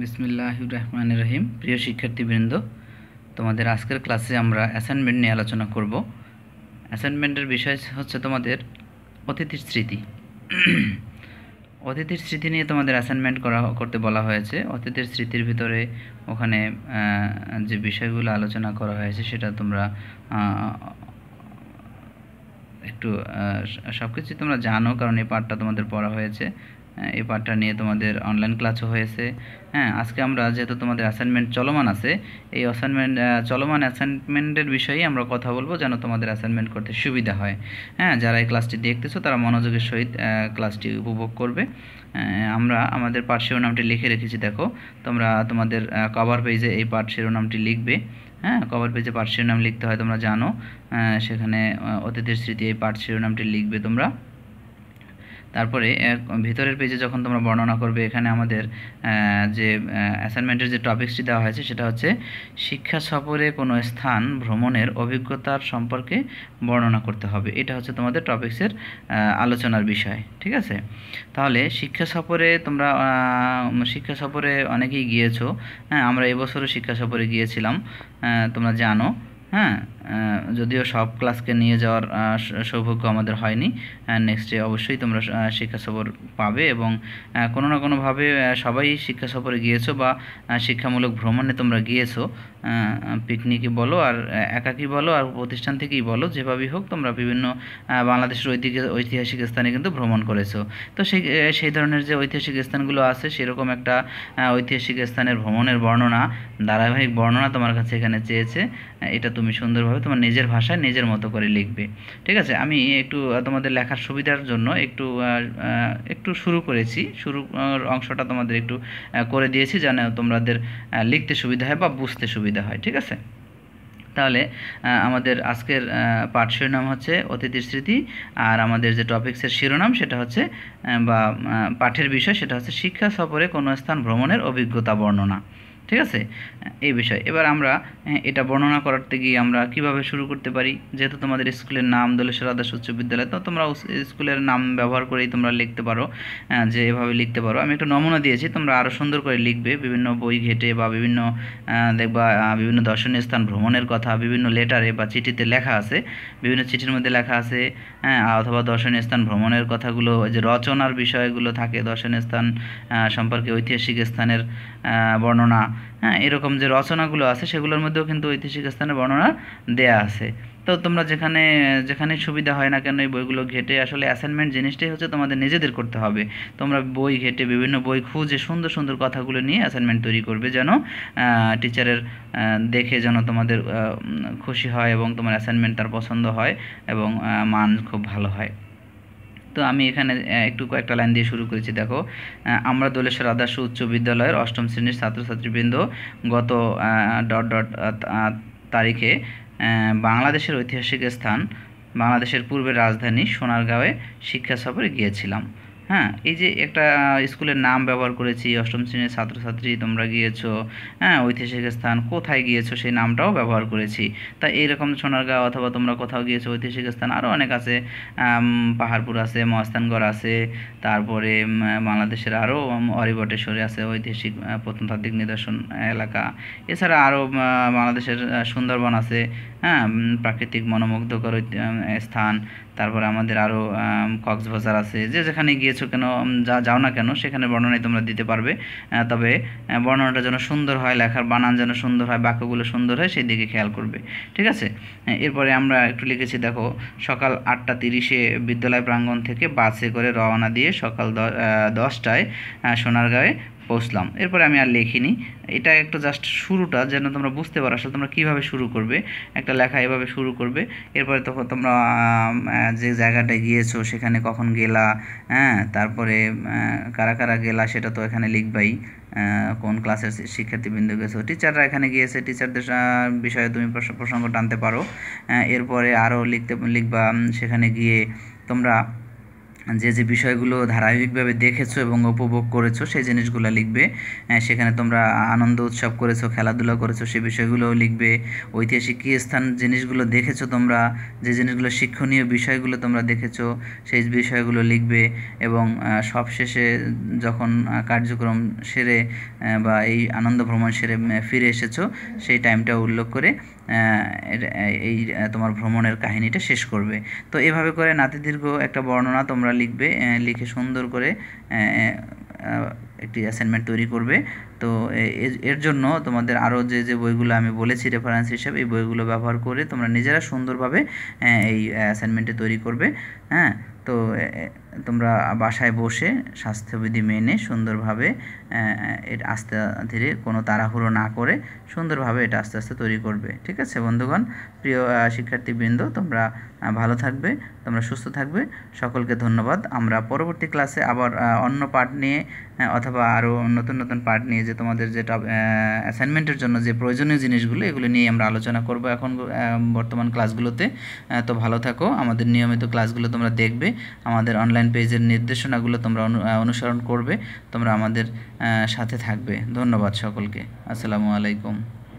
বিসমিল্লাহ রহমান রহিম প্রিয় শিক্ষার্থীবৃন্দ তোমাদের আজকের ক্লাসে আমরা অ্যাসাইনমেন্ট নিয়ে আলোচনা করব অ্যাসাইনমেন্টের বিষয় হচ্ছে তোমাদের অতিথির স্মৃতি অতিথির স্মৃতি নিয়ে তোমাদের অ্যাসাইনমেন্ট করা করতে বলা হয়েছে অতিথির স্মৃতির ভিতরে ওখানে যে বিষয়গুলো আলোচনা করা হয়েছে সেটা তোমরা একটু সব কিছু তোমরা জানো কারণ এই পাঠটা তোমাদের পড়া হয়েছে এই পার্টটা নিয়ে তোমাদের অনলাইন ক্লাসও হয়েছে হ্যাঁ আজকে আমরা যেহেতু তোমাদের অ্যাসাইনমেন্ট চলমান আছে এই অ্যাসাইনমেন্ট চলমান অ্যাসাইনমেন্টের বিষয়ে আমরা কথা বলবো যেন তোমাদের অ্যাসাইনমেন্ট করতে সুবিধা হয় হ্যাঁ যারা এই ক্লাসটি দেখতেছো তারা মনোযোগের সহিত ক্লাসটি উপভোগ করবে আমরা আমাদের পাঠ শিরোনামটি লিখে রেখেছি দেখো তোমরা তোমাদের কভার পেজে এই পাঠ শিরোনামটি লিখবে হ্যাঁ কভার পেজে পাঠ শিরোনাম লিখতে হয় তোমরা জানো সেখানে অতীতের স্মৃতি এই পাঠ শিরোনামটি লিখবে তোমরা তারপরে ভিতরের পেজে যখন তোমরা বর্ণনা করবে এখানে আমাদের যে অ্যাসাইনমেন্টের যে টপিকসটি দেওয়া হয়েছে সেটা হচ্ছে শিক্ষা সফরে কোনো স্থান ভ্রমণের অভিজ্ঞতার সম্পর্কে বর্ণনা করতে হবে এটা হচ্ছে তোমাদের টপিক্সের আলোচনার বিষয় ঠিক আছে তাহলে শিক্ষা সফরে তোমরা শিক্ষা সফরে অনেকেই গিয়েছো হ্যাঁ আমরা এবছরও শিক্ষা সফরে গিয়েছিলাম তোমরা জানো হ্যাঁ যদিও সব ক্লাসকে নিয়ে যাওয়ার সৌভাগ্য আমাদের হয়নি নেক্সট ডে অবশ্যই তোমরা শিক্ষা সফর পাবে এবং কোনো না কোনোভাবে সবাই শিক্ষা সফরে গিয়েছো বা শিক্ষামূলক ভ্রমণে তোমরা গিয়েছো পিকনিকই বলো আর একাকি বলো আর প্রতিষ্ঠান থেকেই বলো যেভাবেই হোক তোমরা বিভিন্ন বাংলাদেশের ঐতিহ্য ঐতিহাসিক স্থানে কিন্তু ভ্রমণ করেছো তো সেই সেই ধরনের যে ঐতিহাসিক স্থানগুলো আছে সেরকম একটা ঐতিহাসিক স্থানের ভ্রমণের বর্ণনা ধারাবাহিক বর্ণনা তোমার কাছে এখানে চেয়েছে এটা তুমি সুন্দরভাবে তোমার নিজের ভাষায় নিজের মতো করে লিখবে ঠিক আছে আমি একটু তোমাদের লেখার সুবিধার জন্য একটু একটু শুরু করেছি শুরু অংশটা তোমাদের একটু করে দিয়েছি যেন তোমাদের লিখতে সুবিধা হয় বা বুঝতে সুবিধা হয় ঠিক আছে তাহলে আমাদের আজকের পাঠ শিরোনাম হচ্ছে অতিথির স্মৃতি আর আমাদের যে টপিক্সের শিরোনাম সেটা হচ্ছে বা পাঠের বিষয় সেটা হচ্ছে শিক্ষা সফরে কোনো স্থান ভ্রমণের অভিজ্ঞতা বর্ণনা ঠিক আছে এই বিষয় এবার আমরা এটা বর্ণনা করতে গিয়ে আমরা কিভাবে শুরু করতে পারি যেহেতু তোমাদের স্কুলের নাম দলেশ্বর আদর্শ উচ্চ বিদ্যালয় তো তোমরা স্কুলের নাম ব্যবহার করেই তোমরা লিখতে পারো যে এভাবে লিখতে পারো আমি একটু নমুনা দিয়েছি তোমরা আরও সুন্দর করে লিখবে বিভিন্ন বই ঘেটে বা বিভিন্ন দেখবা বিভিন্ন দর্শনীয় স্থান ভ্রমণের কথা বিভিন্ন লেটারে বা চিঠিতে লেখা আছে বিভিন্ন চিঠির মধ্যে লেখা আছে হ্যাঁ অথবা দর্শনীয় স্থান ভ্রমণের কথাগুলো যে রচনার বিষয়গুলো থাকে দর্শনীয় স্থান সম্পর্কে ঐতিহাসিক স্থানের বর্ণনা হ্যাঁ এরকম যে রচনাগুলো আছে সেগুলোর মধ্যেও কিন্তু ঐতিহাসিক স্থানের বর্ণনা দেয়া আছে তো তোমরা যেখানে যেখানে সুবিধা হয় না কেন এই বইগুলো ঘেটে আসলে অ্যাসাইনমেন্ট জিনিসটাই হচ্ছে তোমাদের নিজেদের করতে হবে তোমরা বই ঘেটে বিভিন্ন বই খুঁজে সুন্দর সুন্দর কথাগুলো নিয়ে অ্যাসাইনমেন্ট তৈরি করবে যেন টিচারের দেখে যেন তোমাদের খুশি হয় এবং তোমার অ্যাসাইনমেন্ট তার পছন্দ হয় এবং মান খুব ভালো হয় তো আমি এখানে একটু কয়েকটা লাইন দিয়ে শুরু করেছি দেখো আমরা দোলেশ্বর আদর্শ উচ্চ বিদ্যালয়ের অষ্টম শ্রেণীর ছাত্রছাত্রীবৃন্দ গত ডট ডট তারিখে বাংলাদেশের ঐতিহাসিক স্থান বাংলাদেশের পূর্বের রাজধানী সোনারগাঁওয়ে শিক্ষা সফরে গিয়েছিলাম হ্যাঁ এই যে একটা স্কুলের নাম ব্যবহার করেছি অষ্টম শ্রেণীর ছাত্রছাত্রী তোমরা গিয়েছো হ্যাঁ ঐতিহাসিক স্থান কোথায় গিয়েছো সেই নামটাও ব্যবহার করেছি তা এইরকম সোনারগাঁও অথবা তোমরা কোথাও গিয়েছো ঐতিহাসিক স্থান আরও অনেক আছে পাহাড়পুর আছে মহাস্থানগড় আছে তারপরে বাংলাদেশের আরও অরিবটেশ্বরে আছে ঐতিহাসিক প্রত্নতাত্ত্বিক নিদর্শন এলাকা এছাড়া আরও বাংলাদেশের সুন্দরবন আছে হ্যাঁ প্রাকৃতিক মনোমুগ্ধকর স্থান তারপর আমাদের আরও কক্সবাজার আছে যে যেখানে গিয়েছো কেন যা যাও না কেন সেখানে বর্ণনায় তোমরা দিতে পারবে তবে বর্ণনাটা যেন সুন্দর হয় লেখার বানান যেন সুন্দর হয় বাক্যগুলো সুন্দর হয় সেই দিকে খেয়াল করবে ঠিক আছে এরপরে আমরা একটু লিখেছি দেখো সকাল আটটা তিরিশে বিদ্যালয় প্রাঙ্গণ থেকে বাসে করে রওনা দিয়ে সকাল দশটায় সোনারগাঁয়ে পৌঁছলাম এরপরে আমি আর লিখিনি এটা একটু জাস্ট শুরুটা যেন তোমরা বুঝতে পারো আসলে তোমরা কীভাবে শুরু করবে একটা লেখা এভাবে শুরু করবে এরপরে তখন তোমরা যে জায়গাটায় গিয়েছো সেখানে কখন গেলা হ্যাঁ তারপরে কারা কারা গেলা সেটা তো এখানে লিখবাই কোন ক্লাসের শিক্ষার্থীবৃন্দ গেছো টিচাররা এখানে গিয়েছে টিচারদের বিষয়ে তুমি প্রসঙ্গ টানতে পারো এরপরে আরও লিখতে লিখবা সেখানে গিয়ে তোমরা যে যে বিষয়গুলো ধারাবাহিকভাবে দেখেছো এবং উপভোগ করেছো সেই জিনিসগুলো লিখবে সেখানে তোমরা আনন্দ উৎসব করেছো খেলাধুলা করেছো সেই বিষয়গুলোও লিখবে ঐতিহাসিক কী স্থান জিনিসগুলো দেখেছো তোমরা যে জিনিসগুলো শিক্ষণীয় বিষয়গুলো তোমরা দেখেছো সেই বিষয়গুলো লিখবে এবং সবশেষে যখন কার্যক্রম সেরে বা এই আনন্দ ভ্রমণ সেরে ফিরে এসেছো সেই টাইমটা উল্লেখ করে এই তোমার ভ্রমণের কাহিনীটা শেষ করবে তো এভাবে করে নাতিদীর্ঘ একটা বর্ণনা তোমরা লিখবে লিখে সুন্দর করে একটি অ্যাসাইনমেন্ট তৈরি করবে তো এর জন্য তোমাদের আরও যে যে বইগুলো আমি বলেছি রেফারেন্স হিসাবে এই বইগুলো ব্যবহার করে তোমরা নিজেরা সুন্দরভাবে এই অ্যাসাইনমেন্টে তৈরি করবে হ্যাঁ তো তোমরা বাসায় বসে স্বাস্থ্যবিধি মেনে সুন্দরভাবে এটা আস্তে ধীরে কোনো তাড়াহুড়ো না করে সুন্দরভাবে এটা আস্তে আস্তে তৈরি করবে ঠিক আছে বন্ধুগণ প্রিয় শিক্ষার্থীবৃন্দ তোমরা ভালো থাকবে তোমরা সুস্থ থাকবে সকলকে ধন্যবাদ আমরা পরবর্তী ক্লাসে আবার অন্য পার্ট নিয়ে অথবা আরও নতুন নতুন পার্ট নিয়ে যে তোমাদের যেটা অ্যাসাইনমেন্টের জন্য যে প্রয়োজনীয় জিনিসগুলো এগুলো নিয়ে আমরা আলোচনা করব এখন বর্তমান ক্লাসগুলোতে তো ভালো থাকো আমাদের নিয়মিত ক্লাসগুলো তোমরা দেখবে আমাদের অনলাইন চ্যানেল পেজের নির্দেশনাগুলো তোমরা অনুসরণ করবে তোমরা আমাদের সাথে থাকবে ধন্যবাদ সকলকে আসসালামু আলাইকুম